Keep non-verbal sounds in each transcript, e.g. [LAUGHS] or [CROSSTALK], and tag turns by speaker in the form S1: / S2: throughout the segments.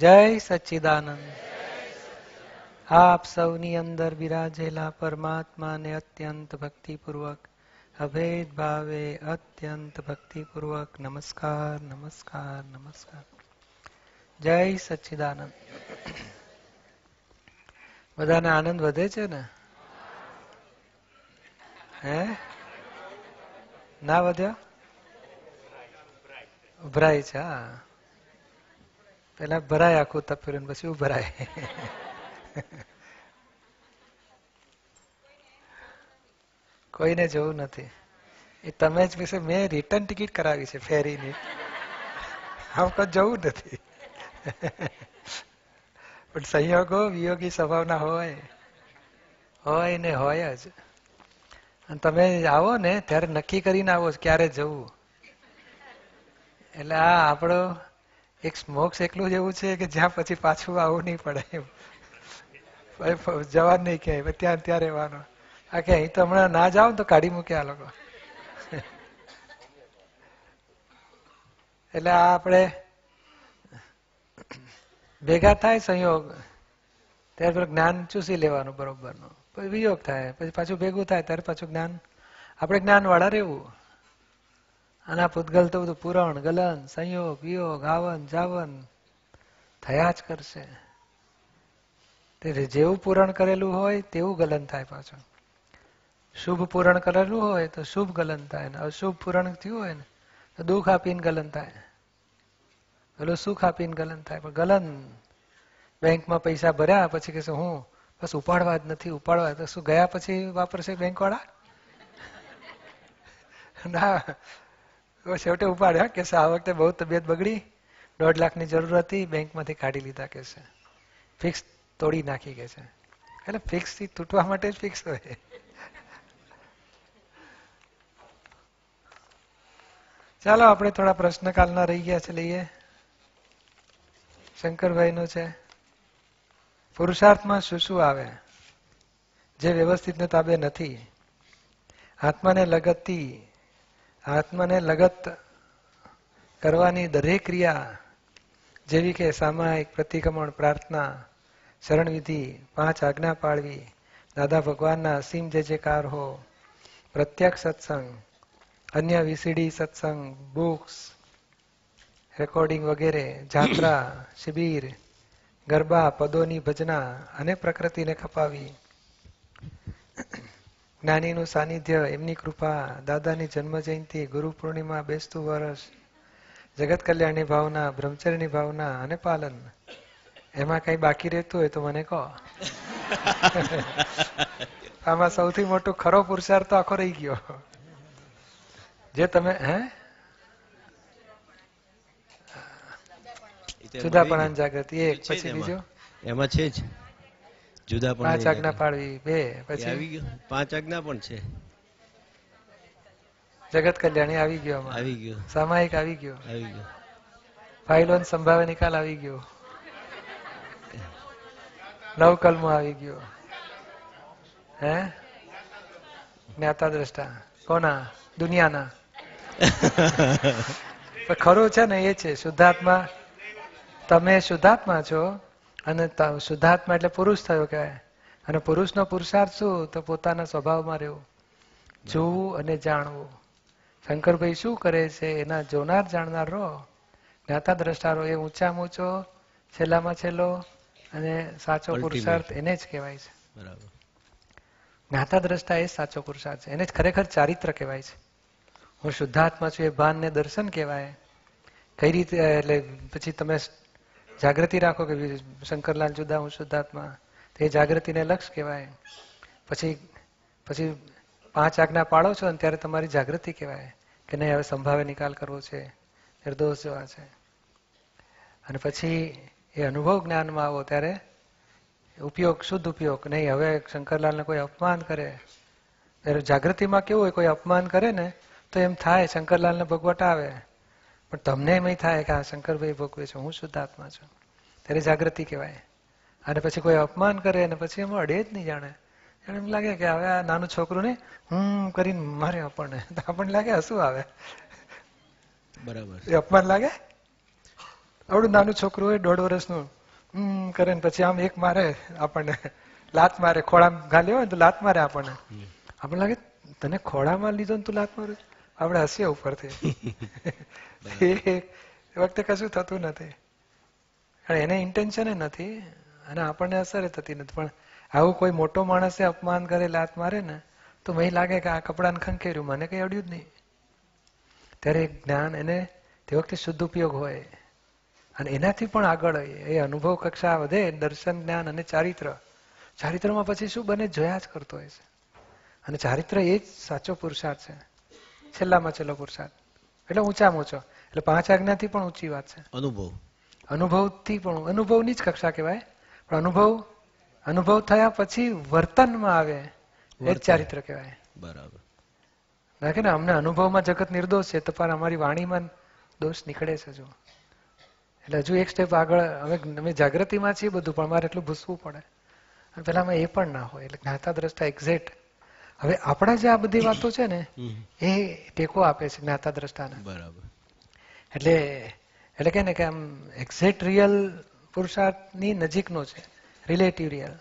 S1: જય સચ્ચિદાનંદ આપ સૌની અંદર બિરાજેલા પરમાત્માને અત્યંત ભક્તિપૂર્વક અભેદ ભાવે અત્યંત ભક્તિપૂર્વક નમસ્કાર નમસ્કાર નમસ્કાર જય સચ્ચિદાનંદ બધાને આનંદ વધે છે ને હે ના વધ્યો ઉભરાય છે હા પેલા ભરાય આખું તપેલું પછી ભરાય કોઈને જવું નથી એ તમે જ પછી મેં રિટર્ન ટિકિટ કરાવી છે ફેરીની આપણે જવું નથી પણ સંયોગો વિયોગી સ્વભાવના હોય હોય ને હોય જ અને તમે આવો ને ત્યારે નક્કી કરીને આવો ક્યારે જવું એટલે આ આપણો એક મોક્ષ એકલું જેવું છે કે જ્યાં પછી પાછું આવવું નહીં પડે એમ જવા નહીં ક્યાંય ત્યાં ત્યાં રહેવાનું આ કે અહીં તો હમણાં ના જાઓ તો કાઢી મૂકે આ લોકો એટલે આ આપણે ભેગા થાય સંયોગ ત્યારે પેલું જ્ઞાન ચૂસી લેવાનું બરોબરનું પછી વિયોગ થાય પછી પાછું ભેગું થાય ત્યારે પાછું જ્ઞાન આપણે જ્ઞાનવાળા રહેવું આના પૂતગલ તો બધું પુરણ ગલન સંયોગ વિયોગ આવન જાવન થયા જ કરશે જેવું પૂરણ કરેલું હોય તેવું ગલન થાય પાછું શુભ પૂરણ કરેલું હોય તો શુભ ગલન થાય ને અશુભ પૂરણ થયું હોય ને તો દુઃખ આપીને ગલન થાય પેલું સુખ આપીને ગલન થાય પણ ગલન બેંકમાં પૈસા ભર્યા પછી કે હું બસ ઉપાડવા જ નથી ઉપાડવા તો શું ગયા પછી વાપરશે વાળા [LAUGHS] ના છેવટે ઉપાડ્યા કે આ વખતે બહુ તબિયત બગડી દોઢ લાખની જરૂર હતી બેંકમાંથી કાઢી લીધા કે છે ફિક્સ તોડી નાખી કે છે એટલે ફિક્સથી તૂટવા માટે જ ફિક્સ હોય ચાલો આપણે થોડા પ્રશ્નકાલના રહી ગયા છે લઈએ શંકરભાઈનો છે પુરુષાર્થમાં શું શું આવે જે વ્યવસ્થિતને તાબે નથી આત્માને લગતથી આત્માને લગત કરવાની દરેક ક્રિયા જેવી કે સામાયિક પ્રતિક્રમણ પ્રાર્થના શરણવિધિ પાંચ આજ્ઞા પાળવી દાદા ભગવાનના અસીમ જે જે હો પ્રત્યક્ષ સત્સંગ અન્ય વીસીડી સત્સંગ બુક્સ રેકોર્ડિંગ વગેરે જાત્રા શિબિર ગરબા પદોની ભજના અને પ્રકૃતિને ખપાવી જ્ઞાનીનું સાનિધ્ય એમની કૃપા દાદાની જન્મ જયંતિ ગુરુ પૂર્ણિમા બેસતું વર્ષ જગત કલ્યાણની ભાવના બ્રહ્મચર્યની ભાવના અને પાલન એમાં કઈ બાકી રહેતું હોય તો મને કહો આમાં સૌથી મોટો ખરો પુરુષાર્થ તો આખો રહી ગયો જે તમે હે જુદાપણા જાગૃતિ એક પછી બીજો
S2: એમાં છે જ જુદા પણ પાંચ આજ્ઞા
S1: પાડવી બે પછી આવી ગયો પાંચ આજ્ઞા પણ છે જગત કલ્યાણી આવી ગયો આવી ગયો સામાયિક આવી ગયો આવી ગયો ફાઇલો સંભાવે નિકાલ આવી ગયો નવકલમો આવી ગયો હે જ્ઞાતા દ્રષ્ટા કોના દુનિયાના [LAUGHS] ખરું છે ને એ છે શુદ્ધાત્મા તમે શુદ્ધાત્મા છો અને શુદ્ધાત્મા એટલે પુરુષ થયો કહેવાય અને પુરુષનો પુરુષાર્થ શું તો પોતાના સ્વભાવમાં રહેવું જોવું અને જાણવું શંકરભાઈ શું કરે છે એના જોનાર જાણનાર રહો જ્ઞાતા દ્રષ્ટારો એ ઊંચામાં ઊંચો છેલ્લામાં છેલ્લો અને સાચો પુરુષાર્થ એને જ કહેવાય છે જ્ઞાતા દ્રષ્ટા એ સાચો પુરુષાર્થ છે એને જ ખરેખર ચારિત્ર કહેવાય છે હું શુદ્ધાત્મા છું એ ભાનને દર્શન કહેવાય કઈ રીતે એટલે પછી તમે જાગૃતિ રાખો કે શંકરલાલ જુદા હું શુદ્ધાત્મા તો એ જાગૃતિને લક્ષ કહેવાય પછી પછી પાંચ આજ્ઞા પાડો છો અને ત્યારે તમારી જાગૃતિ કહેવાય કે નહીં હવે સંભાવે નિકાલ કરવો છે નિર્દોષ જોવા છે અને પછી એ અનુભવ જ્ઞાનમાં આવો ત્યારે ઉપયોગ શુદ્ધ ઉપયોગ નહીં હવે શંકરલાલને કોઈ અપમાન કરે ત્યારે જાગૃતિમાં કેવું હોય કોઈ અપમાન કરે ને તો એમ થાય શંકરલાલને ભગવટ આવે પણ તમને એમ થાય કે આ શંકરભાઈ ભોગવે છે હું શુદ્ધ આત્મા છું ત્યારે જાગૃતિ કહેવાય અને પછી કોઈ અપમાન કરે અને પછી એમ અડે જ નહીં જાણે એમ લાગે કે હવે આ નાનું છોકરું ને હું કરીને મારે આપણને આપણને લાગે હસું આવે બરાબર એ અપમાન લાગે આવડું નાનું છોકરું હોય દોઢ વર્ષનું હમ કરે ને પછી આમ એક મારે આપણને લાત મારે ખોળામાં ઘાલ્યો હોય તો લાત મારે આપણને આપણને લાગે તને ખોળામાં લીધો ને તું લાત મારે આપણે હસીએ ઉપરથી એ વખતે કશું થતું નથી એને ઇન્ટેન્શન નથી અને આપણને અસર થતી નથી પણ આવું કોઈ મોટો માણસે અપમાન કરે લાત મારે ને તો મને લાગે કે આ કપડાને ખંખેર્યું મને કંઈ અડ્યું જ નહીં ત્યારે જ્ઞાન એને તે વખતે શુદ્ધ ઉપયોગ હોય અને એનાથી પણ આગળ એ અનુભવ કક્ષા વધે દર્શન જ્ઞાન અને ચારિત્ર ચારિત્રમાં પછી શું બને જોયા જ કરતો હોય છે અને ચારિત્ર એ જ સાચો પુરુષાર્થ છે છેલ્લામાં છેલ્લો પુરુષાર્થ એટલે ઊંચામાં ઊંચો એટલે પાંચ આજ્ઞાથી પણ ઊંચી વાત છે અનુભવ અનુભવથી પણ અનુભવની જ કક્ષા કહેવાય પણ અનુભવ અનુભવ થયા પછી વર્તનમાં આવે એ ચારિત્ર કહેવાય બરાબર રાખે ને અમને અનુભવમાં જગત નિર્દોષ છે તો પણ અમારી વાણીમાં દોષ નીકળે છે જો એટલે હજુ એક સ્ટેપ આગળ હવે અમે જાગૃતિમાં છીએ બધું પણ મારે એટલું ભૂસવું પડે અને પેલામાં એ પણ ના હોય એટલે જ્ઞાતા દ્રષ્ટા એક્ઝેક્ટ હવે આપણા જે આ બધી વાતો છે ને એ ટેકો આપે છે જ્ઞાતા દ્રષ્ટાને બરાબર એટલે એટલે કે ને કે આમ એક્ઝેક્ટ રિયલ પુરુષાર્થની નજીકનો છે રિલેટિવ રિયલ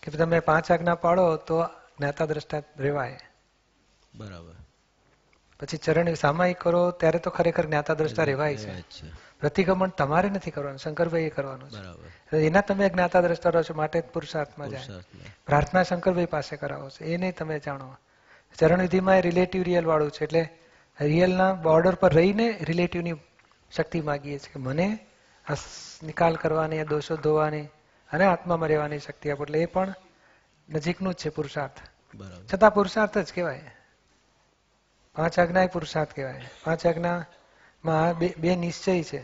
S1: કે તમે પાંચ આજ્ઞા પાડો તો જ્ઞાતા દ્રષ્ટા રેવાય બરાબર પછી ચરણ સામાયિક કરો ત્યારે તો ખરેખર જ્ઞાતા દ્રષ્ટા રેવાય છે પ્રતિક્રમણ તમારે નથી કરવાનું શંકરભાઈએ કરવાનું છે એના તમે જ્ઞાતા દ્રષ્ટા રહો છો માટે પુરુષાર્થમાં જાય પ્રાર્થના શંકરભાઈ પાસે કરાવો છો એને તમે જાણો ચરણવિધિમાં એ રિલેટિવ રિયલ વાળું છે એટલે રિયલના બોર્ડર પર રહીને રિલેટિવની શક્તિ માગીએ છીએ કે મને આ નિકાલ કરવાની આ દોષો ધોવાની અને આત્મામાં રહેવાની શક્તિ આપો એટલે એ પણ નજીકનું જ છે પુરુષાર્થ છતાં પુરુષાર્થ જ કહેવાય પાંચ આજ્ઞા એ પુરુષાર્થ કહેવાય પાંચ આજ્ઞા માં બે બે નિશ્ચય છે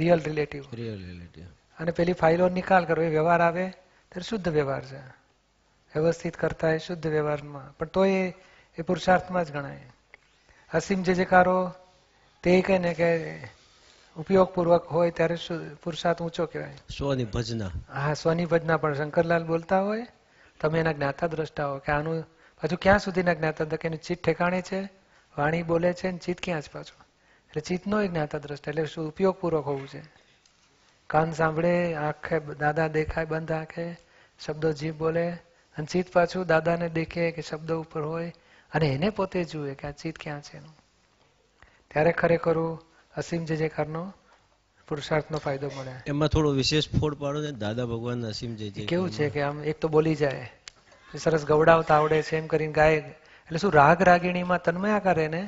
S1: રિયલ રિલેટિવ રિયલ રિલેટિવ અને પેલી ફાઇલો નિકાલ કરો એ વ્યવહાર આવે ત્યારે શુદ્ધ વ્યવહાર છે વ્યવસ્થિત કરતા એ શુદ્ધ વ્યવહારમાં પણ તો એ એ પુરુષાર્થમાં જ ગણાય અસીમ જે જેકારો તે કહે ને કે ઉપયોગપૂર્વક હોય ત્યારે પુરુષાર્થ ઊંચો કહેવાય
S2: સ્વની ભજના
S1: હા સ્વની ભજના પણ શંકરલાલ બોલતા હોય તમે એના જ્ઞાતા દ્રષ્ટા હો કે આનું પાછું ક્યાં સુધીના જ્ઞાતા કે એનું ચિત્ત ઠેકાણે છે વાણી બોલે છે ને ચિત્ત ક્યાં જ પાછું એટલે ચિત્તનો જ્ઞાતા દ્રષ્ટા એટલે શું ઉપયોગપૂર્વક હોવું છે કાન સાંભળે આંખે દાદા દેખાય બંધ આંખે શબ્દો જીભ બોલે અને ચિત્ત પાછું દાદાને દેખે કે શબ્દો ઉપર હોય અને એને પોતે જુએ કે આ ચિત્ત ક્યાં છે એનું ત્યારે ખરેખરું અસીમ જે કરનો પુરુષાર્થનો ફાયદો મળે
S2: એમાં થોડો વિશેષ ફોડ પાડો ને દાદા ભગવાન અસીમ જે કેવું છે
S1: કે આમ એક તો બોલી જાય સરસ ગવડાવતા આવડે છે એમ કરીને ગાય એટલે શું રાગ રાગીણીમાં તન્મયા કરે ને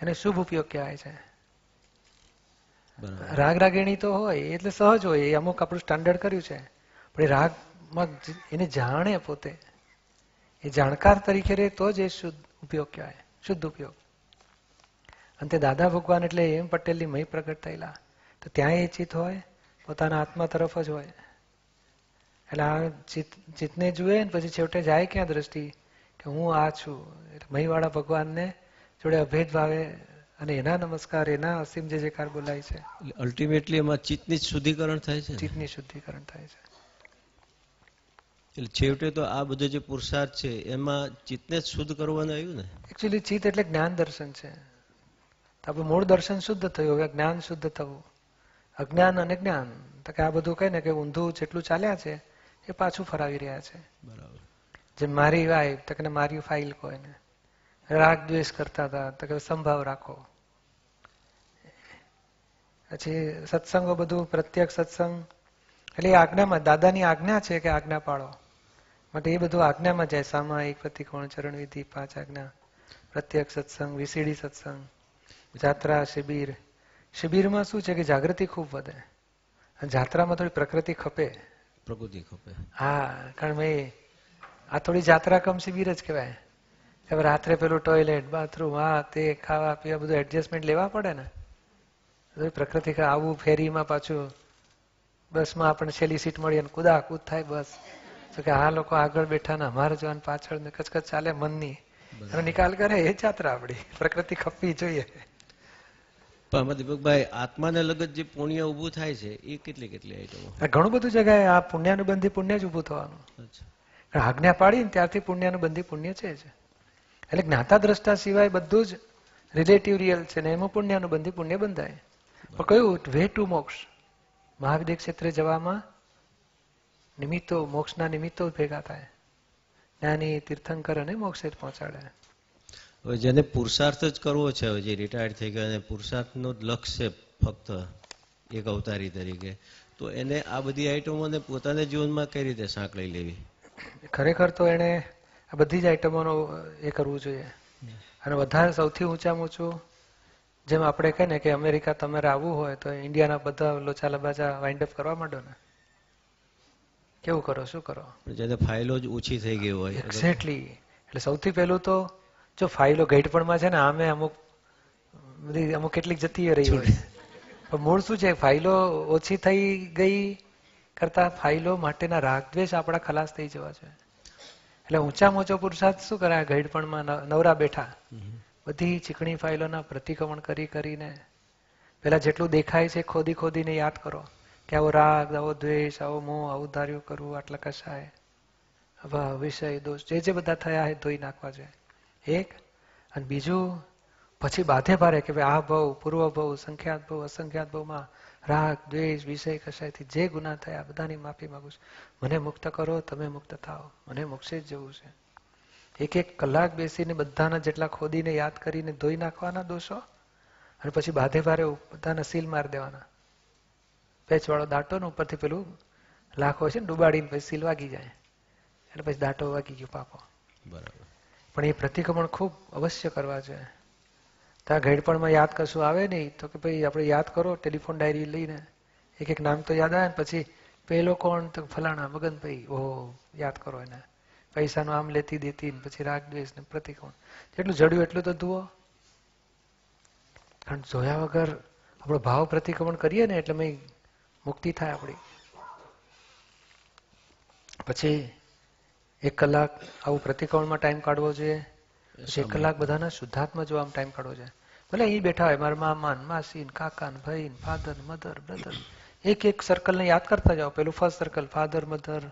S1: એને શુભ ઉપયોગ કહેવાય છે રાગ રાગીણી તો હોય એટલે સહજ હોય અમુક આપણું સ્ટાન્ડર્ડ કર્યું છે પણ એ રાગમાં એને જાણે પોતે એ જાણકાર તરીકે રહે તો જ એ શુદ્ધ ઉપયોગ કહેવાય શુદ્ધ ઉપયોગ અને દાદા ભગવાન એટલે એમ પટેલની મહી પ્રગટ થયેલા તો ત્યાં એ ચિત્ત હોય પોતાના આત્મા તરફ જ હોય એટલે આ ચિત્ત ચિત્તને જુએ ને પછી છેવટે જાય ક્યાં દ્રષ્ટિ કે હું આ છું એટલે મહીવાળા ભગવાનને જોડે અભેદ ભાવે અને એના નમસ્કાર એના અસીમ જે જેકાર બોલાય છે
S2: અલ્ટિમેટલી એમાં ચિત્તની શુદ્ધિકરણ થાય છે
S1: ચિત્તની શુદ્ધિકરણ થાય છે
S2: એટલે છેવટે તો આ બધો જે પુરુષાર્થ છે એમાં ચિત્તને જ શુદ્ધ કરવાનું આવ્યું ને
S1: એકચ્યુઅલી ચિત્ત એટલે જ્ઞાન દર્શન છે આપણું મૂળ દર્શન શુદ્ધ થયું હવે જ્ઞાન શુદ્ધ થવું અજ્ઞાન અને જ્ઞાન તો કે આ બધું કહે ને કે ઊંધું જેટલું ચાલ્યા છે એ પાછું ફરાવી રહ્યા છે બરાબર જે મારી વાઈફ તો કે મારી ફાઇલ કોઈને રાગ દ્વેષ કરતા હતા તો કે સંભાવ રાખો પછી સત્સંગો બધું પ્રત્યક્ષ સત્સંગ એટલે એ આજ્ઞામાં દાદાની આજ્ઞા છે કે આજ્ઞા પાળો માટે એ બધું આજ્ઞામાં જાય સામાયિક પ્રતિકોણ ચરણ વિધિ પાંચ આજ્ઞા પ્રત્યક્ષ સત્સંગ વિસીડી સત્સંગ જાત્રા શિબિર શિબિરમાં શું છે કે જાગૃતિ ખૂબ વધે જાત્રામાં થોડી પ્રકૃતિ ખપે
S2: પ્રકૃતિ ખપે
S1: હા કારણ મેં આ થોડી જાત્રા કમ શિબિર જ કહેવાય રાત્રે પેલું ટોયલેટ બાથરૂમ હા તે ખાવા પીવા બધું એડજસ્ટમેન્ટ લેવા પડે ને પ્રકૃતિ કે આવું ફેરીમાં પાછું બસમાં આપણને છેલ્લી સીટ મળી અને કુદા કુદ થાય બસ તો કે આ લોકો આગળ બેઠા ને અમારે જવાન પાછળ ને કચકચ ચાલે મનની એનો નિકાલ કરે એ જાત્રા આપણી પ્રકૃતિ ખપવી જોઈએ
S2: પણ દીપકભાઈ આત્માને લગત જે પુણ્ય ઊભું થાય છે એ કેટલી કેટલી આઈટમો
S1: ઘણું બધું જગ્યાએ આ બંધી પુણ્ય જ ઉભું થવાનું આજ્ઞા પાડીને ત્યારથી બંધી પુણ્ય છે જ એટલે જ્ઞાતા દ્રષ્ટા સિવાય બધું જ રિલેટિવ રિયલ છે ને એમાં બંધી પુણ્ય બંધાય પણ કયું વે ટુ મોક્ષ મહાવિદ્ય ક્ષેત્રે જવામાં નિમિત્તો મોક્ષના નિમિત્તો ભેગા થાય જ્ઞાની તીર્થંકર અને મોક્ષે જ પહોંચાડે
S2: હવે જેને પુરુષાર્થ જ કરવો છે હવે જે રિટાયર્ડ થઈ ગયા પુરુષાર્થનો જ લક્ષ્ય ફક્ત એક અવતારી તરીકે તો એને આ બધી આઈટમોને પોતાના જીવનમાં કઈ રીતે સાંકળી લેવી
S1: ખરેખર તો એને આ બધી જ આઈટમોનો એ કરવું જોઈએ અને વધારે સૌથી ઊંચામાં ઊંચું જેમ આપણે કહે ને કે અમેરિકા તમારે આવવું હોય તો ઇન્ડિયાના બધા લોચા લબાચા વાઇન્ડ અપ કરવા માંડો ને કેવું કરો શું કરો
S2: જ્યારે ફાઇલો જ ઓછી થઈ ગઈ હોય
S1: એક્ઝેક્ટલી એટલે સૌથી પહેલું તો જો ફાઇલો ગઈડપણમાં છે ને આમે અમુક બધી અમુક કેટલીક જતી રહી હોય [LAUGHS] પણ મૂળ શું છે ફાઇલો ઓછી થઈ ગઈ કરતા ફાઇલો માટેના રાગદ્વેષ આપણા ખલાસ થઈ જવા છે એટલે ઊંચામાં ઊંચો પુરુષાર્થ શું કરે ગઈડપણમાં નવરા બેઠા બધી ચીકણી ફાઇલોના પ્રતિક્રમણ કરી કરીને પહેલા જેટલું દેખાય છે ખોદી ખોદીને યાદ કરો કે આવો રાગ આવો દ્વેષ આવો મોહ આવું ધાર્યું કરવું આટલા કશાય આવા વિષય દોષ જે જે બધા થયા એ ધોઈ નાખવા છે એક અને બીજું પછી બાધે ભારે કે ભાઈ આ ભાવ પૂર્વ ભાવ સંખ્યાત ભાવ અસંખ્યાત ભાવમાં રાગ દ્વેષ વિષય કશાયથી જે ગુના થયા બધાની માફી માગું છું મને મુક્ત કરો તમે મુક્ત થાઓ મને મોક્ષે જ જવું છે એક એક કલાક બેસીને બધાના જેટલા ખોદીને યાદ કરીને ધોઈ નાખવાના દોષો અને પછી બાધે ભારે બધાના સીલ મારી દેવાના પેચવાળો દાંટો ને ઉપરથી પેલું લાખ હોય છે ને ડુબાડીને પછી સીલ વાગી જાય એટલે પછી દાંટો વાગી ગયો પાકો બરાબર પણ એ પ્રતિક્રમણ ખૂબ અવશ્ય કરવા જોઈએ ત્યાં ઘેડપણમાં યાદ કશું આવે નહીં તો કે ભાઈ આપણે યાદ કરો ટેલિફોન ડાયરી લઈને એક એક નામ તો યાદ આવે ને પછી પેલો કોણ તો ફલાણા મગનભાઈ ઓહો યાદ કરો એને પૈસાનું આમ લેતી દેતી પછી રાગ દ્વેષ ને પ્રતિકોણ જેટલું જડ્યું એટલું તો ધુઓ કારણ જોયા વગર આપણો ભાવ પ્રતિક્રમણ કરીએ ને એટલે મુક્તિ થાય આપણી પછી એક કલાક આવું પ્રતિક્રમણમાં ટાઈમ કાઢવો જોઈએ એક કલાક બધાના શુદ્ધાત્મા જોવા ટાઈમ કાઢવો જોઈએ ભલે અહીં બેઠા હોય મારા મામાન માસીન કાકાન ભાઈન ફાધર મધર બ્રધર એક એક સર્કલને યાદ કરતા જાઓ પેલું first circle father mother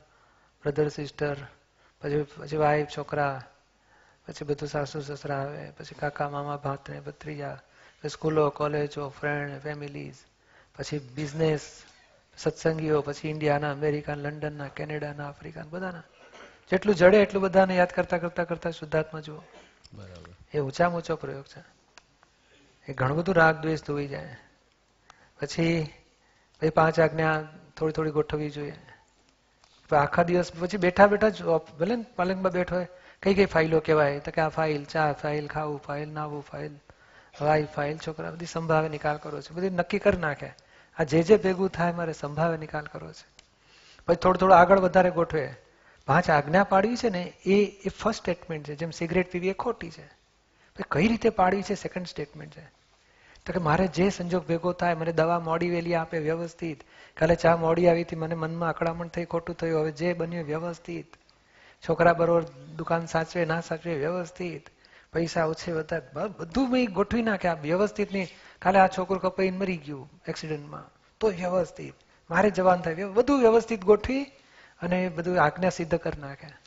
S1: brother sister પછી પછી વાઈફ છોકરા પછી બધું સાસુ સસરા આવે પછી કાકા મામા ભાતને ભત્રીજા સ્કૂલો કોલેજો ફ્રેન્ડ ફેમિલીઝ પછી બિઝનેસ સત્સંગીઓ પછી ઇન્ડિયાના અમેરિકા લંડનના કેનેડાના આફ્રિકા બધાના જેટલું જડે એટલું બધાને યાદ કરતા કરતા કરતા શુદ્ધાત્મા જુઓ એ ઊંચામાં ઊંચો પ્રયોગ છે એ ઘણું બધું રાગ દ્વેષ ધોઈ જાય પછી પછી પાંચ આજ્ઞા થોડી થોડી ગોઠવવી જોઈએ આખા દિવસ પછી બેઠા બેઠા જ ભલે ને પાલંગમાં બેઠો હોય કઈ કઈ ફાઇલો કહેવાય તો કે આ ફાઇલ ચા ફાઇલ ખાવું ફાઇલ નાવું ફાઇલ હવાઈ ફાઇલ છોકરા બધી સંભાવે નિકાલ કરો છે બધી નક્કી કરી નાખે આ જે જે ભેગું થાય મારે સંભાવે નિકાલ કરવો છે પછી થોડું થોડું આગળ વધારે ગોઠવે પાંચ આજ્ઞા પાડવી છે ને એ એ ફર્સ્ટ સ્ટેટમેન્ટ છે જેમ સિગરેટ પીવી એ ખોટી છે કઈ રીતે પાડવી છે સેકન્ડ સ્ટેટમેન્ટ છે તો કે મારે જે સંજોગ ભેગો થાય મને દવા મોડી વેલી આપે વ્યવસ્થિત કાલે ચા મોડી આવી હતી મને મનમાં અકળામણ થઈ ખોટું થયું હવે જે બન્યું વ્યવસ્થિત છોકરા બરોબર દુકાન સાચવે ના સાચવે વ્યવસ્થિત પૈસા ઓછે બધા બધું મેં ગોઠવી નાખે આ વ્યવસ્થિત નહીં કાલે આ છોકરું કપાઈને મરી ગયું એક્સિડન્ટમાં તો વ્યવસ્થિત મારે જવાન થાય બધું વ્યવસ્થિત ગોઠવી અને બધું આજ્ઞા સિદ્ધ કરી નાખ્યા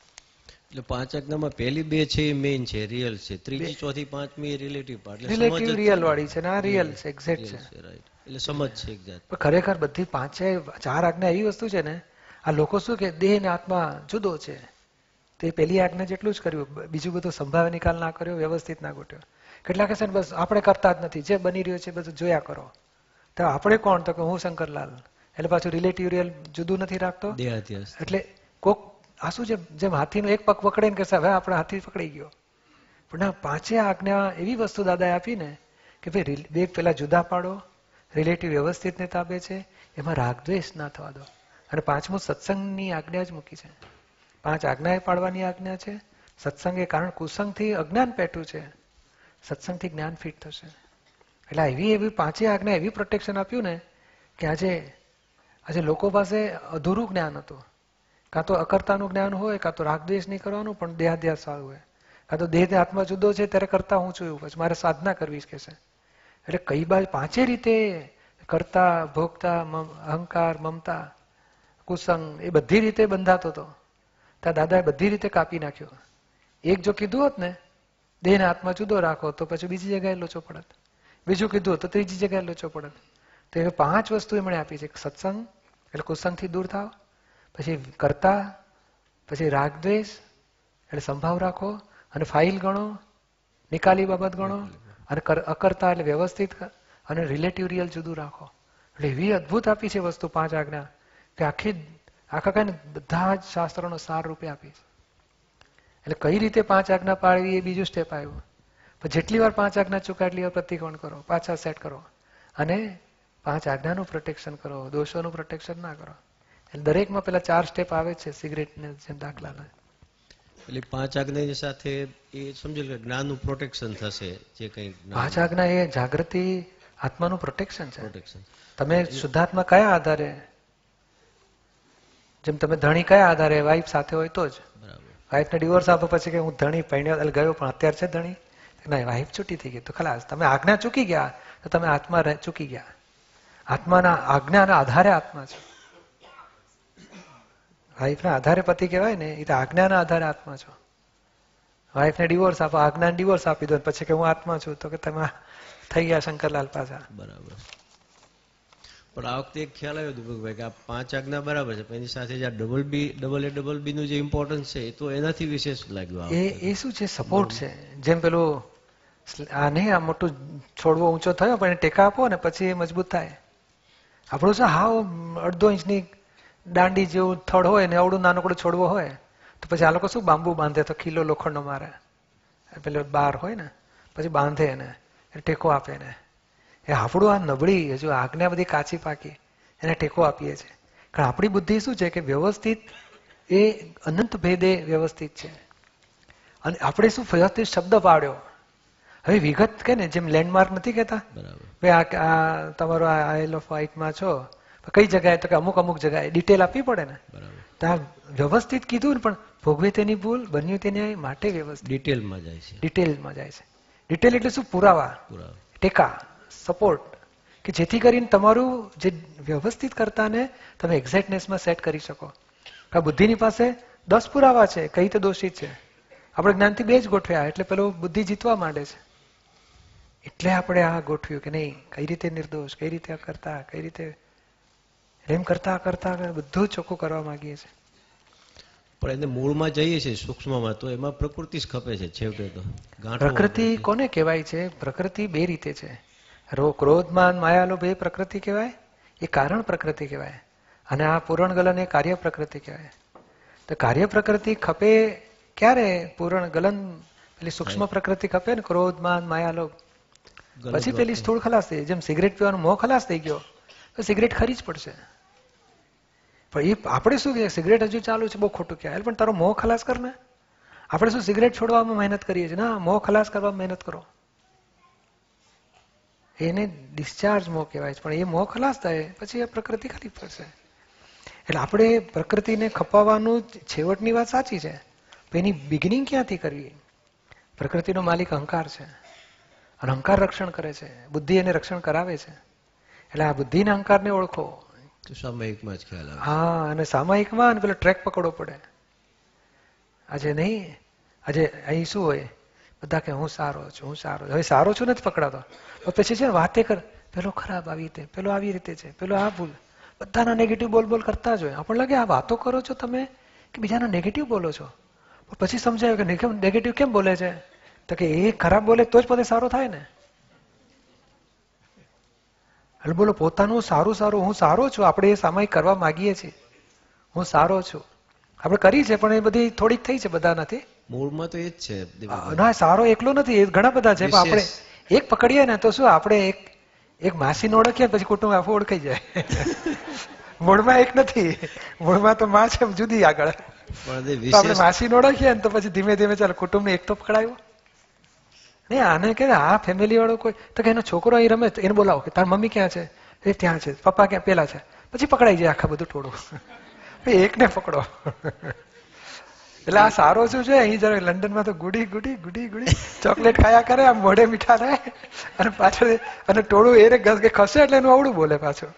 S2: એટલે પાંચ આજ્ઞામાં પહેલી બે છે એ મેઇન છે રિયલ છે ત્રીજી ચોથી પાંચમી એ રિલેટિવ પાર્ટ એટલે રિલેટિવ રિયલ વાળી છે ને આ રિયલ છે એક્ઝેક્ટ છે રાઈટ એટલે સમજ છે એક જાત
S1: પણ ખરેખર બધી પાંચે ચાર આજ્ઞા એવી વસ્તુ છે ને આ લોકો શું કે દેહ ને આત્મા જુદો છે તે પેલી આજ્ઞા જેટલું જ કર્યું બીજું બધું સંભાવે નિકાલ ના કર્યો વ્યવસ્થિત ના ગોઠવ્યો કેટલાક હશે બસ આપણે કરતા જ નથી જે બની રહ્યો છે બધું જોયા કરો તો આપણે કોણ તો કે હું શંકરલાલ એટલે પાછું રિલેટિવ રિયલ જુદું નથી રાખતો એટલે કોક આ શું જેમ જેમ હાથીનો એક પગ પકડે ને કે હવે આપણે હાથી પકડી ગયો પણ ના પાંચે આજ્ઞા એવી વસ્તુ દાદાએ આપીને કે ભાઈ બે પહેલાં જુદા પાડો રિલેટિવ વ્યવસ્થિતને તાબે છે એમાં રાગદ્વેષ ના થવા દો અને પાંચમું સત્સંગની આજ્ઞા જ મૂકી છે પાંચ આજ્ઞાએ પાડવાની આજ્ઞા છે સત્સંગ એ કારણ કુસંગથી અજ્ઞાન પેટું છે સત્સંગથી જ્ઞાન ફિટ થશે એટલે એવી એવી પાંચે આજ્ઞા એવી પ્રોટેક્શન આપ્યું ને કે આજે આજે લોકો પાસે અધૂરું જ્ઞાન હતું કાં તો અકર્તાનું જ્ઞાન હોય કાં તો રાગદ્વેષ નહીં કરવાનું પણ દેહાધ્યાસ સારું હોય કાં તો દેહ આત્મા જુદો છે ત્યારે કરતા હું છું એવું પછી મારે સાધના કરવી કે છે એટલે કઈ બાજ પાંચે રીતે કરતા ભોગતા અહંકાર મમતા કુસંગ એ બધી રીતે બંધાતો હતો ત્યાં દાદાએ બધી રીતે કાપી નાખ્યો એક જો કીધું હોત ને દેહને આત્મા જુદો રાખો તો પછી બીજી જગ્યાએ લોચો પડત બીજું કીધું તો ત્રીજી જગ્યાએ લોચો પડત તો એ પાંચ વસ્તુ એમણે આપી છે સત્સંગ એટલે કુસંગથી દૂર થાવ પછી કરતા પછી રાગદ્વેષ એટલે સંભાવ રાખો અને ફાઇલ ગણો નિકાલી બાબત ગણો અને અકર્તા એટલે વ્યવસ્થિત અને રિલેટિવ રિયલ જુદું રાખો એટલે એવી અદભુત આપી છે વસ્તુ પાંચ આજ્ઞા કે આખી આખા કઈ બધા જ શાસ્ત્રોનો સાર રૂપે આપી છે એટલે કઈ રીતે પાંચ આજ્ઞા પાળવી એ બીજું સ્ટેપ આવ્યું પણ જેટલી વાર પાંચ આજ્ઞા ચૂકા એટલી વાર પ્રતિકોણ કરો પાછા સેટ કરો અને પાંચ આજ્ઞાનું પ્રોટેક્શન કરો દોષોનું પ્રોટેક્શન ના કરો દરેકમાં પેલા ચાર સ્ટેપ આવે છે સિગરેટને જેમ દાખલાના
S2: એટલે પાંચ આજ્ઞાની સાથે એ સમજી લે જ્ઞાનનું પ્રોટેક્શન થશે જે કંઈ પાંચ
S1: આજ્ઞા એ જાગૃતિ આત્માનું પ્રોટેક્શન છે પ્રોટેક્શન તમે શુદ્ધાત્મા કયા આધારે જેમ તમે ધણી કયા આધારે વાઈફ સાથે હોય તો જ વાઈફને ડિવોર્સ આપો પછી કે હું ધણી પહેણ્યો ગયો પણ અત્યારે છે ધણી ના વાઈફ છૂટી થઈ ગઈ તો ખલાસ તમે આજ્ઞા ચૂકી ગયા તો તમે આત્મા ચૂકી ગયા આત્માના આજ્ઞાના આધારે આત્મા છે વાઈફના આધારે પતિ કહેવાય ને એ તો આજ્ઞાના આધારે આત્મા છો વાઈફને ડિવોર્સ આપો આજ્ઞાને ડિવોર્સ આપી દો પછી કે હું આત્મા છું તો કે તમે થઈ ગયા શંકરલાલ પાછા બરાબર
S2: પણ આ વખતે એક ખ્યાલ આવ્યો દીપકભાઈ કે આ પાંચ આજ્ઞા બરાબર છે પણ એની સાથે જે આ double B double A double B નું જે ઇમ્પોર્ટન્સ છે એ તો એનાથી વિશેષ લાગ્યું એ
S1: એ શું છે સપોર્ટ છે જેમ પેલું આ નહીં આ મોટું છોડવો ઊંચો થયો પણ ટેકા આપો ને પછી એ મજબૂત થાય આપણું છે હાવ અડધો ઇંચની દાંડી જેવું થડ હોય ને અવડું નાનકડું છોડવો હોય તો પછી આ લોકો શું બાંબુ બાંધે તો કિલો લોખંડનો મારે પેલો બાર હોય ને પછી બાંધે એને ટેકો આપે એને એ આપણું આ નબળી હજુ આગને બધી કાચી પાકી એને ટેકો આપીએ છીએ કારણ આપણી બુદ્ધિ શું છે કે વ્યવસ્થિત એ અનંત ભેદે વ્યવસ્થિત છે અને આપણે શું વ્યવસ્થિત શબ્દ પાડ્યો હવે વિગત કે ને જેમ લેન્ડમાર્ક નથી કેતા ભાઈ આ તમારો આ આઇલ ઓફ વાઇટમાં છો કઈ જગ્યાએ તો કે અમુક અમુક જગ્યાએ ડિટેલ આપવી પડે ને ત્યાં વ્યવસ્થિત કીધું ને પણ ભોગવે તેની ભૂલ બન્યું તેની માટે વ્યવસ્થિત
S2: ડિટેલમાં જાય છે
S1: ડિટેલમાં જાય છે ડિટેલ એટલે શું પુરાવા ટેકા સપોર્ટ કે જેથી કરીને તમારું જે વ્યવસ્થિત કરતાને તમે એક્ઝેક્ટનેસમાં સેટ કરી શકો બુદ્ધિની પાસે દસ પુરાવા છે કઈ તો દોષિત છે આપણે જ્ઞાનથી બે જ ગોઠવ્યા એટલે પેલો બુદ્ધિ જીતવા માંડે છે એટલે આપણે આ ગોઠવ્યું કે નહીં કઈ રીતે નિર્દોષ કઈ રીતે કરતા કઈ રીતે એમ કરતા કરતા બધું ચોખ્ખું કરવા માંગીએ છીએ
S2: પણ એને મૂળમાં જઈએ છીએ સૂક્ષ્મમાં તો એમાં પ્રકૃતિ જ ખપે છે છેવટે તો
S1: પ્રકૃતિ કોને કહેવાય છે પ્રકૃતિ બે રીતે છે રો ક્રોધમાન માયાલો બે પ્રકૃતિ કહેવાય એ કારણ પ્રકૃતિ કહેવાય અને આ પૂરણ ગલન એ કાર્ય પ્રકૃતિ કહેવાય તો કાર્ય પ્રકૃતિ ખપે ક્યારે પૂરણ ગલન પેલી સૂક્ષ્મ પ્રકૃતિ ખપે ને ક્રોધમાન માયાલો પછી પેલી સ્થૂળ ખલાસ થઈ જેમ સિગરેટ પીવાનો મોહ ખલાસ થઈ ગયો તો સિગરેટ ખરી જ પડશે પણ એ આપણે શું કહીએ સિગરેટ હજુ ચાલુ છે બહુ ખોટું કહેવાય પણ તારો મોહ ખલાસ કર ને આપણે શું સિગરેટ છોડવામાં મહેનત કરીએ છીએ ના મોહ ખલાસ કરવામાં મહેનત કરો એને ડિસ્ચાર્જ મોહ કહેવાય છે પણ એ મોહ ખલાસ થાય પછી આ પ્રકૃતિ ખાલી પડશે એટલે આપણે પ્રકૃતિને ખપાવવાનું છેવટની વાત સાચી છે પણ એની બિગિનિંગ ક્યાંથી કરવી પ્રકૃતિનો માલિક અહંકાર છે અને અહંકાર રક્ષણ કરે છે બુદ્ધિ એને રક્ષણ કરાવે છે એટલે આ બુદ્ધિના અહંકારને ઓળખો
S2: તો સામાયિકમાં જ ખ્યાલ
S1: આવે હા અને સામાયિકમાં અને પેલો ટ્રેક પકડવો પડે આજે નહીં આજે અહીં શું હોય બધા કે હું સારો છું હું સારો હવે સારો છું નથી પકડાતો તો પછી છે વાતે કર પેલો ખરાબ આવી રીતે પેલો આવી રીતે છે પેલો આ ભૂલ બધાના નેગેટિવ બોલ બોલ કરતા જ હોય આપણને લાગે આ વાતો કરો છો તમે કે બીજાના નેગેટિવ બોલો છો પણ પછી સમજાયું કે નેગેટિવ કેમ બોલે છે તો કે એ ખરાબ બોલે તો જ પોતે સારો થાય ને એટલે બોલો પોતાનું સારું સારું હું સારો છું આપણે એ સમય કરવા માગીએ છીએ હું સારો છું આપણે કરી છે પણ એ બધી થોડીક થઈ છે બધા નથી
S2: મૂળમાં તો એ જ
S1: છે ના સારો એકલો નથી એ ઘણા બધા છે પણ આપણે એક પકડીએ ને તો શું આપણે એક એક માસી માસીને ઓળખીએ પછી કુટુંબ આખું ઓળખાઈ જાય [LAUGHS] મૂળમાં એક નથી મૂળમાં તો માં છે જુદી આગળ આપણે માસીને ઓળખીએ ને તો પછી ધીમે ધીમે ચાલો કુટુંબને એક તો પકડાયો નહીં આને કે આ ફેમિલી વાળો કોઈ તો કે એનો છોકરો અહીં રમે એને બોલાવો કે તાર મમ્મી ક્યાં છે એ ત્યાં છે પપ્પા ક્યાં પેલા છે પછી પકડાઈ જાય આખા બધું ટોળું [LAUGHS] એકને પકડો [LAUGHS] એટલે આ સારો શું છે અહીં જરા લંડનમાં તો ગુડી ગુડી ગુડી ગુડી ચોકલેટ ખાયા કરે આમ મોઢે મીઠા થાય અને પાછળ અને ટોળું એને ગસ ખસે એટલે એનું આવડું બોલે પાછું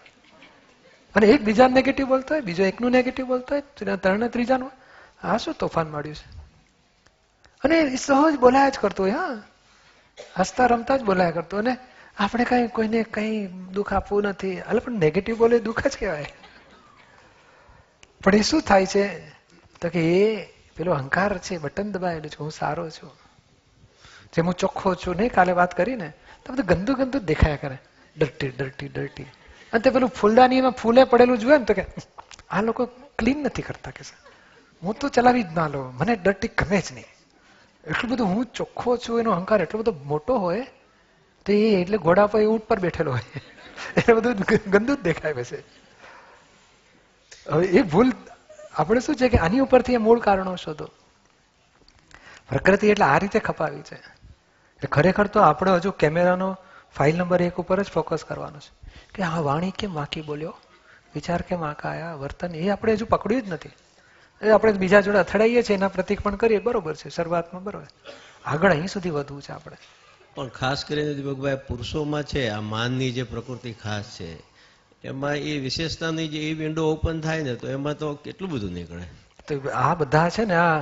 S1: અને એક બીજા નેગેટિવ બોલતો હોય બીજો એકનું નેગેટિવ બોલતો હોય ત્રણ ત્રીજાનું આ શું તોફાન મળ્યું છે અને સહજ બોલાયા જ કરતો હોય હા હસતા રમતા જ બોલાયા કરતો ને આપણે કઈ કોઈને કઈ દુઃખ આપવું નથી એટલે પણ નેગેટિવ બોલે દુઃખ જ કહેવાય પણ એ શું થાય છે તો કે એ પેલો અહંકાર છે બટન દબાયેલું છે હું સારો છું જે હું ચોખ્ખો છું નહીં કાલે વાત કરીને તો બધું ગંદુ ગંદુ દેખાયા કરે ડરટી ડરટી ડરટી અને તે પેલું એમાં ફૂલે પડેલું જોયે ને તો કે આ લોકો ક્લીન નથી કરતા કે હું તો ચલાવી જ ના લો મને ડરટી ગમે જ નહીં એટલું બધું હું ચોખ્ખો છું એનો અહંકાર એટલો બધો મોટો હોય તો એ એટલે ઘોડા પર ઊંટ પર બેઠેલો હોય એટલે બધું ગંદુ જ દેખાય બેસે હવે એ ભૂલ આપણે શું છે કે આની ઉપરથી એ મૂળ કારણો શોધો પ્રકૃતિ એટલે આ રીતે ખપાવી છે એટલે ખરેખર તો આપણે હજુ કેમેરાનો ફાઇલ નંબર એક ઉપર જ ફોકસ કરવાનો છે કે આ વાણી કેમ વાંકી બોલ્યો વિચાર કેમ આયા વર્તન એ આપણે હજુ પકડ્યું જ નથી આપણે બીજા જોડે અથડાઈએ છીએ એના પ્રતિક પણ કરીએ બરોબર છે શરૂઆતમાં બરોબર આગળ અહીં સુધી વધવું છે આપણે
S2: પણ ખાસ કરીને દીપકભાઈ પુરુષોમાં છે આ માનની જે પ્રકૃતિ ખાસ છે એમાં એ વિશેષતાની જે એ વિન્ડો ઓપન થાય ને તો એમાં તો કેટલું બધું નીકળે
S1: તો આ બધા છે ને આ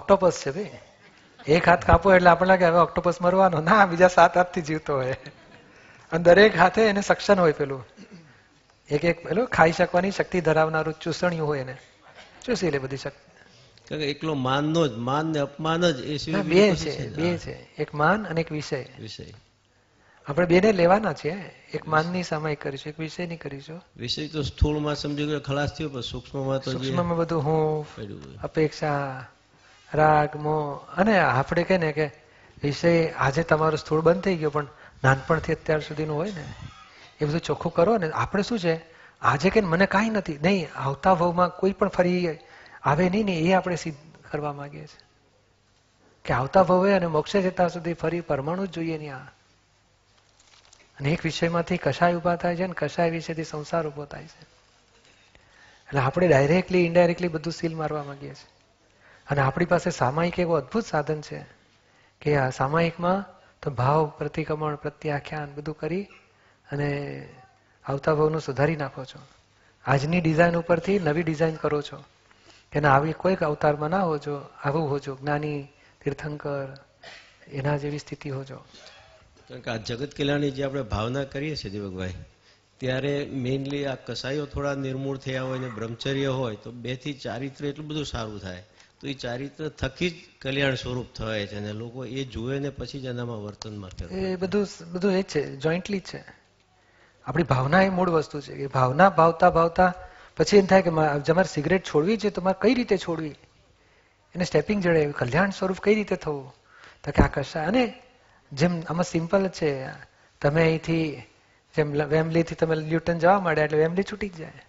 S1: ઓક્ટોપસ છે ભાઈ એક હાથ કાપો એટલે આપણને લાગે હવે ઓક્ટોપસ મરવાનો ના બીજા સાત હાથથી જીવતો હોય અને દરેક હાથે એને સક્ષમ હોય પેલું એક એક પેલું ખાઈ શકવાની શક્તિ ધરાવનારું ચૂસણ્યું હોય એને શું છે એટલે બધી
S2: શક્તિ એકલો માનનો જ માન ને અપમાન જ એ સિવાય બે છે બે
S1: છે એક માન અને એક વિષય વિષય આપણે બે ને લેવાના છે એક માનની સામાયિક કરીશું એક વિષય વિષયની કરીશું
S2: વિષય તો સ્થૂળમાં સમજી ગયો ખલાસ થયો પણ સૂક્ષ્મમાં તો સૂક્ષ્મમાં
S1: બધું હું અપેક્ષા રાગ મો અને આપણે કહે ને કે વિષય આજે તમારો સ્થૂળ બંધ થઈ ગયો પણ નાનપણથી અત્યાર સુધીનું હોય ને એ બધું ચોખ્ખું કરો ને આપણે શું છે આજે કે મને કાંઈ નથી નહીં આવતા ભાવમાં કોઈ પણ ફરી આવે નહીં ને એ આપણે સિદ્ધ કરવા માંગીએ છીએ કે આવતા ભાવે અને મોક્ષે જતા સુધી ફરી પરમાણુ જ જોઈએ નહીં આ અને એક વિષયમાંથી કશાય ઉભા થાય છે અને કશાય વિષયથી સંસાર ઉભો થાય છે એટલે આપણે ડાયરેક્ટલી ઇનડાયરેક્ટલી બધું સીલ મારવા માંગીએ છીએ અને આપણી પાસે સામાયિક એવું અદ્ભુત સાધન છે કે આ સામાયિકમાં તો ભાવ પ્રતિક્રમણ પ્રત્યાખ્યાન બધું કરી અને આવતા ભાવનું સુધારી નાખો છો આજની ડિઝાઇન ઉપરથી નવી ડિઝાઇન કરો છો એના આવી કોઈક અવતારમાં ના હોજો આવું હોજો જ્ઞાની તીર્થંકર એના જેવી સ્થિતિ હોજો
S2: કારણ કે આ જગત કલ્યાણની જે આપણે ભાવના કરીએ છીએ દીપકભાઈ ત્યારે મેઇનલી આ કસાઈઓ થોડા નિર્મૂળ થયા હોય ને બ્રહ્મચર્ય હોય તો બેથી ચારિત્ર એટલું બધું સારું થાય તો એ ચારિત્ર થકી જ કલ્યાણ સ્વરૂપ થાય છે અને લોકો એ જુએ ને પછી જ એનામાં વર્તનમાં
S1: એ બધું બધું એ છે જોઈન્ટલી છે આપણી ભાવના એ મૂળ વસ્તુ છે કે ભાવના ભાવતા ભાવતા પછી એમ થાય કે તમારે સિગરેટ છોડવી છે તમારે કઈ રીતે છોડવી એને સ્ટેપિંગ જડે કલ્યાણ સ્વરૂપ કઈ રીતે થવું તો કે આ આકર્ષા અને જેમ આમાં સિમ્પલ છે તમે અહીંથી જેમ વેમલીથી તમે લ્યુટન જવા માંડ્યા એટલે વેમલી છૂટી જ જાય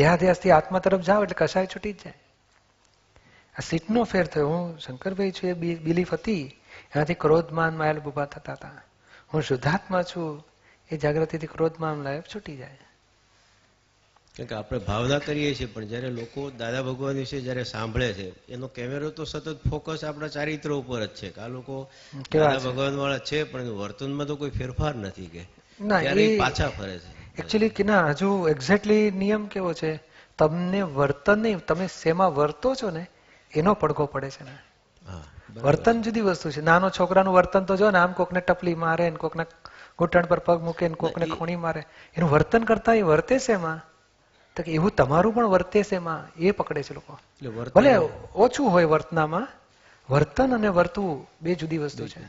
S1: દેહાધ્યાસથી આત્મા તરફ જાઓ એટલે કશાય છૂટી જ જાય આ સીટનો ફેર થયો હું શંકરભાઈ છું એ બિલીફ હતી એનાથી ક્રોધમાન માયેલ ઉભા થતા હતા હું શુદ્ધાત્મા છું એ જાગૃતિથી ક્રોધમાં લાયક છૂટી જાય
S2: કારણ કે આપણે ભાવના કરીએ છીએ પણ જયારે લોકો દાદા ભગવાન વિશે જયારે સાંભળે છે એનો કેમેરો તો સતત ફોકસ આપણા ચારિત્ર ઉપર જ છે કે આ લોકો દાદા ભગવાન વાળા છે પણ વર્તનમાં તો કોઈ ફેરફાર નથી કે
S1: ત્યારે પાછા ફરે છે એકચ્યુઅલી કે ના હજુ એક્ઝેક્ટલી નિયમ કેવો છે તમને વર્તન નહીં તમે શેમાં વર્તો છો ને એનો પડઘો પડે છે ને હા વર્તન જુદી વસ્તુ છે નાનો છોકરાનું વર્તન તો જો ને આમ કોકને ટપલી મારે ને કોકને ઘૂંટણ પર પગ મૂકે ને કોકને ખૂણી મારે એનું વર્તન કરતા એ વર્તે છે એમાં તો કે એવું તમારું પણ વર્તે છે એમાં એ પકડે છે લોકો ભલે ઓછું હોય વર્તનામાં વર્તન અને વર્તવું બે જુદી વસ્તુ છે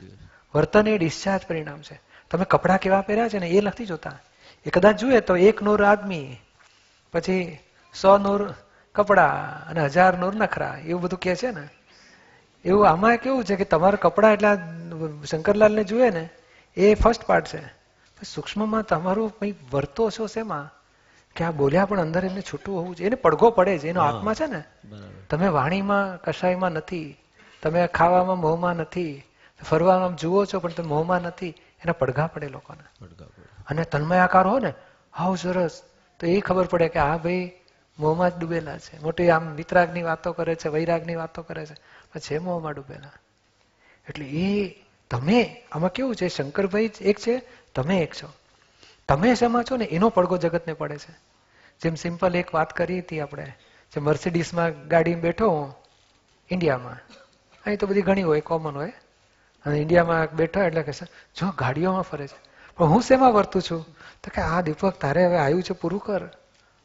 S1: વર્તન એ ડિસ્ચાર્જ પરિણામ છે તમે કપડાં કેવા પહેર્યા છે ને એ નથી જોતા એ કદાચ જુએ તો એક નૂર આદમી પછી સો નૂર કપડાં અને હજાર નૂર નખરા એવું બધું કે છે ને એવું આમાં કેવું છે કે તમારા કપડા એટલા શંકરલાલ ને જુએ ને એ ફર્સ્ટ પાર્ટ છે સૂક્ષ્મમાં તમારું કઈ વર્તો છો શેમાં કે આ બોલ્યા પણ અંદર એમને છૂટું હોવું જોઈએ એને પડઘો પડે છે એનો આત્મા છે ને તમે વાણીમાં કશાયમાં નથી તમે ખાવામાં મોહમાં નથી ફરવામાં જુઓ છો પણ તમે મોહમાં નથી એના પડઘા પડે લોકોને અને તન્મય આકાર હો ને હાવ સરસ તો એ ખબર પડે કે આ ભાઈ મોહમાં જ ડૂબેલા છે મોટી આમ વિતરાગની વાતો કરે છે વૈરાગની વાતો કરે છે છે મોં માંડું પહેલા એટલે એ તમે આમાં કેવું છે શંકરભાઈ એક છે તમે એક છો તમે શેમાં છો ને એનો પડઘો જગતને પડે છે જેમ સિમ્પલ એક વાત કરી હતી આપણે જે મર્સિડીસમાં ગાડી બેઠો હું ઇન્ડિયામાં અહીં તો બધી ઘણી હોય કોમન હોય અને ઇન્ડિયામાં બેઠો એટલે કે જો ગાડીઓમાં ફરે છે પણ હું શેમાં વર્તું છું તો કે આ દીપક તારે હવે આવ્યું છે પૂરું કર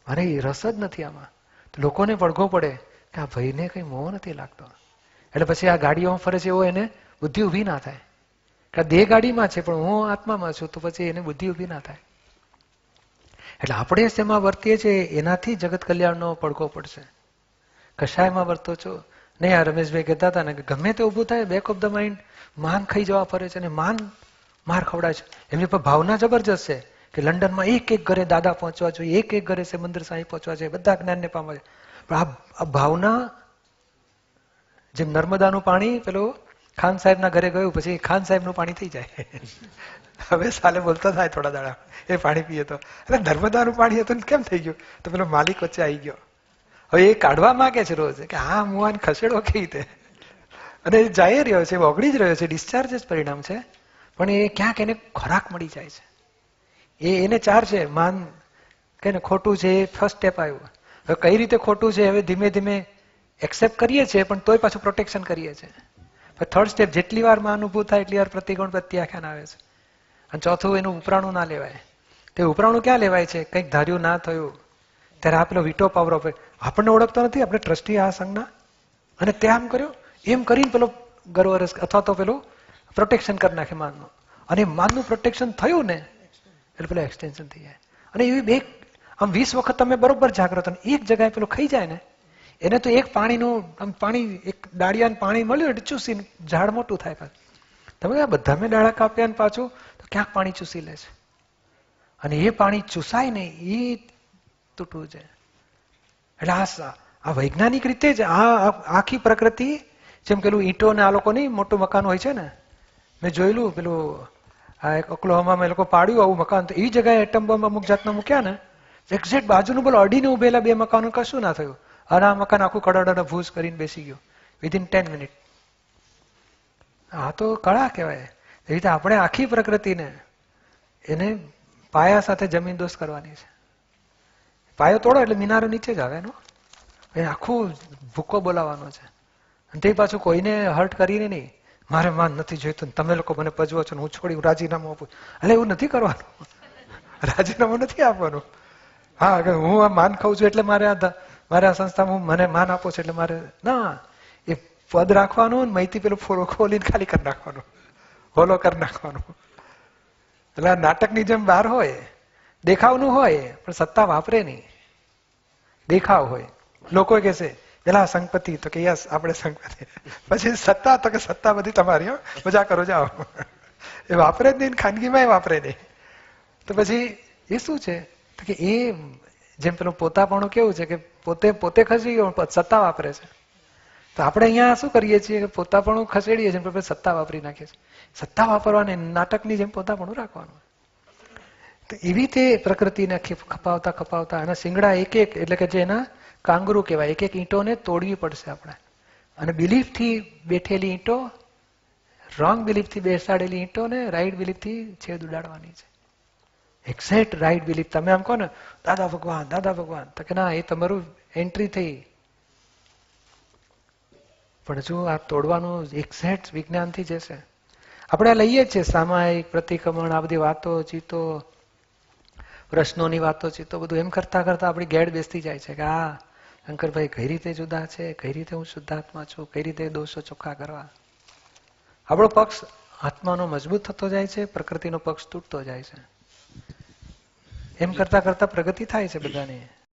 S1: મને રસ જ નથી આમાં લોકોને પડઘો પડે કે આ ભાઈને કંઈ મોં નથી લાગતો એટલે પછી આ ગાડીઓમાં ફરે છે એવો એને બુદ્ધિ ઊભી ના થાય કારણ દેહ ગાડીમાં છે પણ હું આત્મામાં છું તો પછી એને બુદ્ધિ ઊભી ના થાય એટલે આપણે જેમાં વર્તીએ છીએ એનાથી જગત કલ્યાણનો પડકો પડશે કશાયમાં વર્તો છો નહીં આ રમેશભાઈ કહેતા હતા ને કે ગમે તે ઊભું થાય બેક ઓફ ધ માઇન્ડ માન ખાઈ જવા ફરે છે અને માન માર ખવડાય છે એમની પર ભાવના જબરજસ્ત છે કે લંડનમાં એક એક ઘરે દાદા પહોંચવા જોઈએ એક એક ઘરે મંદિર સાંઈ પહોંચવા જોઈએ બધા જ્ઞાનને પામવા જોઈએ પણ આ ભાવના જેમ નર્મદાનું પાણી પેલું ખાન સાહેબના ઘરે ગયું પછી ખાન સાહેબનું પાણી થઈ જાય હવે સાલે બોલતો થાય થોડા દાડા એ પાણી પીએ તો અરે નર્મદાનું પાણી હતું કેમ થઈ ગયું તો પેલો માલિક વચ્ચે આવી ગયો હવે એ કાઢવા માંગે છે રોજ કે હા હું આને ખસેડો કઈ રીતે અને એ રહ્યો છે ઓગળી જ રહ્યો છે ડિસ્ચાર્જ જ પરિણામ છે પણ એ ક્યાંક એને ખોરાક મળી જાય છે એ એને ચાર છે માન કે ખોટું છે એ ફર્સ્ટ સ્ટેપ આવ્યું હવે કઈ રીતે ખોટું છે હવે ધીમે ધીમે એક્સેપ્ટ કરીએ છીએ પણ તોય પાછું પ્રોટેક્શન કરીએ છીએ થર્ડ સ્ટેપ જેટલી વાર અનુભવ થાય એટલી વાર પ્રતિગુણ પ્રત્યાખ્યાન આવે છે અને ચોથું એનું ઉપરાણું ના લેવાય તે ઉપરાણું ક્યાં લેવાય છે કંઈક ધાર્યું ના થયું ત્યારે આ પેલો પાવર ઓફ આપણને ઓળખતો નથી આપણે ટ્રસ્ટી આ સંઘના અને તે આમ કર્યો એમ કરીને પેલો ગર્વરસ અથવા તો પેલું પ્રોટેક્શન કરી નાખે માનનું અને માનનું પ્રોટેક્શન થયું ને એટલે પેલું એક્સટેન્શન થઈ જાય અને એવી બે આમ વીસ વખત તમે બરોબર જાગૃત અને એક જગ્યાએ પેલું ખાઈ જાય ને એને તો એક પાણીનું આમ પાણી એક ડાળિયાને પાણી મળ્યું એટલે ચૂસી ઝાડ મોટું થાય પાછું તમે આ બધા મેં ડાળા કાપ્યા ને પાછું તો ક્યાંક પાણી ચૂસી લે છે અને એ પાણી ચૂસાય ને એ તૂટવું છે એટલે આ આ વૈજ્ઞાનિક રીતે જ આ આખી પ્રકૃતિ જેમ પેલું ઈંટો ને આ લોકો નહીં મોટું મકાન હોય છે ને મેં જોયેલું પેલું આ એક ઓક્લોહામાં મેં લોકો પાડ્યું આવું મકાન તો એ જગ્યાએ એટમ બોમ્બ અમુક જાતના મૂક્યા ને એક્ઝેક્ટ બાજુનું બોલો અડીને ઉભેલા બે મકાનો કશું ના થયું અના મકાન આખું કડાડાનો ભૂસ કરીને બેસી ગયો વિધિન ટેન મિનિટ આ તો કળા કહેવાય એ રીતે આપણે આખી પ્રકૃતિને એને પાયા સાથે જમીન દોસ્ત કરવાની છે પાયો તોડો એટલે મિનારો નીચે જ આવે એનો એ આખું ભૂકો બોલાવાનો છે અને તે પાછું કોઈને હર્ટ કરીને નહીં મારે માન નથી જોઈતું તમે લોકો મને પજવો છો હું છોડી રાજીનામું આપું એટલે એવું નથી કરવાનું [LAUGHS] રાજીનામું નથી આપવાનું હા હું આ માન ખાઉં છું એટલે મારે આ મારે આ સંસ્થામાં મને માન આપો છે એટલે મારે ના એ પદ રાખવાનું મહિતી પેલો ફોરો ખોલીને ખાલી કરી નાખવાનું હોલો કરી નાખવાનો એટલે નાટકની જેમ બહાર હોય દેખાવનું હોય પણ સત્તા વાપરે નહીં દેખાવ હોય લોકો કહેશે પેલા સંપત્તિ તો કે યસ આપણે સંપત્તિ પછી સત્તા તો કે સત્તા બધી તમારી મજા કરો જાઓ એ વાપરે જ નહીં ખાનગીમાં વાપરે નહીં તો પછી એ શું છે કે એ જેમ પેલું પોતાપણું કેવું છે કે પોતે પોતે ખસી ગયો સત્તા વાપરે છે તો આપણે અહીંયા શું કરીએ છીએ કે પોતાપણું ખસેડીએ છીએ આપણે સત્તા વાપરી નાખીએ છીએ સત્તા વાપરવાને નાટકની જેમ પોતાપણું રાખવાનું તો એવી રીતે પ્રકૃતિને ખપાવતા ખપાવતા અને શિંગડા એક એક એટલે કે જે એના કાંગરૂ કહેવાય એક એક ઈંટોને તોડવી પડશે આપણે અને બિલીફથી બેઠેલી ઈંટો રોંગ બિલીફથી બેસાડેલી ઈંટોને રાઈટ બિલીફથી છેદ ઉડાડવાની છે એક્ઝેક્ટ રાઈટ બિલીફ તમે આમ કહો ને દાદા ભગવાન દાદા ભગવાન તો કે ના એ તમારું એન્ટ્રી થઈ પણ જો આ તોડવાનું એક્ઝેક્ટ વિજ્ઞાનથી જશે આપણે લઈએ છીએ સામાયિક પ્રતિક્રમણ આ બધી વાતો ચીતો પ્રશ્નોની વાતો ચીતો બધું એમ કરતા કરતા આપણી ગેડ બેસતી જાય છે કે આ શંકરભાઈ કઈ રીતે જુદા છે કઈ રીતે હું શુદ્ધાત્મા છું કઈ રીતે દોષો ચોખ્ખા કરવા આપણો પક્ષ આત્માનો મજબૂત થતો જાય છે પ્રકૃતિનો પક્ષ તૂટતો જાય છે એમ કરતા કરતા પ્રગતિ થાય છે બધાની